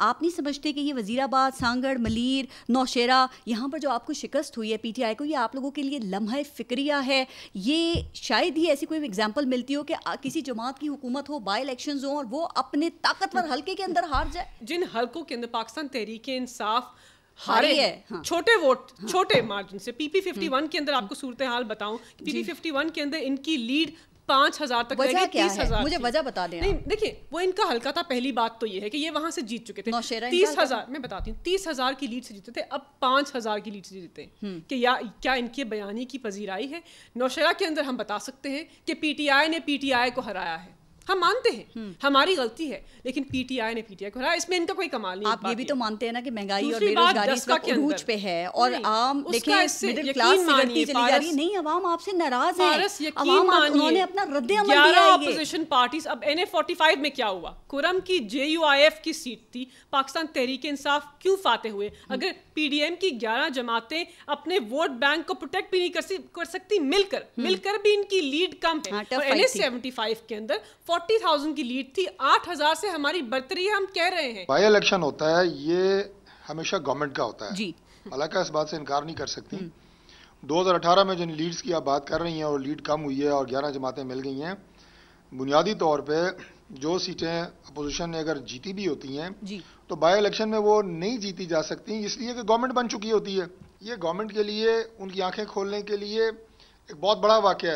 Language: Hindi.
आप नहीं समझते कि ये वजीराबाद सांगढ़ मलीर नौशेरा यहाँ पर जो आपको शिकस्त हुई है पीटीआई को ये आप लोगों के लिए लम्हा फिक्रिया है ये शायद ही ऐसी कोई एग्जाम्पल मिलती हो कि किसी जमात की हुकूमत हो बाई इलेक्शन हो और वो अपने ताकतवर हल्के के अंदर हार जाए जिन हल्कों के अंदर पाकिस्तान तहरीक इंसाफ हारे है छोटे हाँ। छोटे वोट हाँ। छोटे मार्जिन से पीपी 51 हम्म। के अंदर आपको सूरत हाल बताऊं पीपी 51 के अंदर इनकी लीड पांच हजार तक वजह क्या है मुझे वजह बता दें नहीं देखिए वो इनका हल्का था पहली बात तो ये है कि ये वहां से जीत चुके थे तीस हजार मैं बताती हूँ तीस हजार की लीड से जीते थे अब पांच हजार की लीड से जीते हम्म। कि या क्या इनकी बयानी की पजीराई है नौशेरा के अंदर हम बता सकते हैं कि पीटीआई ने पीटीआई को हराया है हम मानते हैं हम्म। हमारी गलती है लेकिन पीटीआई ने पीटीआई खोला इसमें इनका कोई कमाल नहीं आप ये भी तो मानते हैं ना कि महंगाई और बेरोजगारी रूज पे है और आम देखिए क्लास चली जा रही नहीं आवाम आपसे नाराज है आवाम उन्होंने अपना रद्द अपोजिशन पार्टीज अब एन में क्या हुआ कुरम की जे की सीट थी पाकिस्तान तहरीक इंसाफ क्यों फाते हुए हम्म। अगर पीडीएम की ग्यारह जमातें अपने वोट बैंक को प्रोटेक्ट भी नहीं कर सकती मिलकर हम्म। मिलकर भी इनकी लीड कम है हाँ, और एन के अंदर फोर्टी थाउजेंड की लीड थी आठ हजार से हमारी बरतरी हम कह रहे हैं बाई इलेक्शन होता है ये हमेशा गवर्नमेंट का होता है जी हालांकि इस बात से इनकार नहीं कर सकती 2018 हम्म। में जिन लीड्स की आप बात कर रही हैं और लीड कम हुई है और 11 जमातें मिल गई हैं बुनियादी तौर पे जो सीटें अपोजिशन ने अगर जीती भी होती हैं तो बाय इलेक्शन में वो नहीं जीती जा सकती इसलिए कि गवर्नमेंट बन चुकी होती है ये गवर्नमेंट के लिए उनकी आंखें खोलने के लिए एक बहुत बड़ा वाक्य है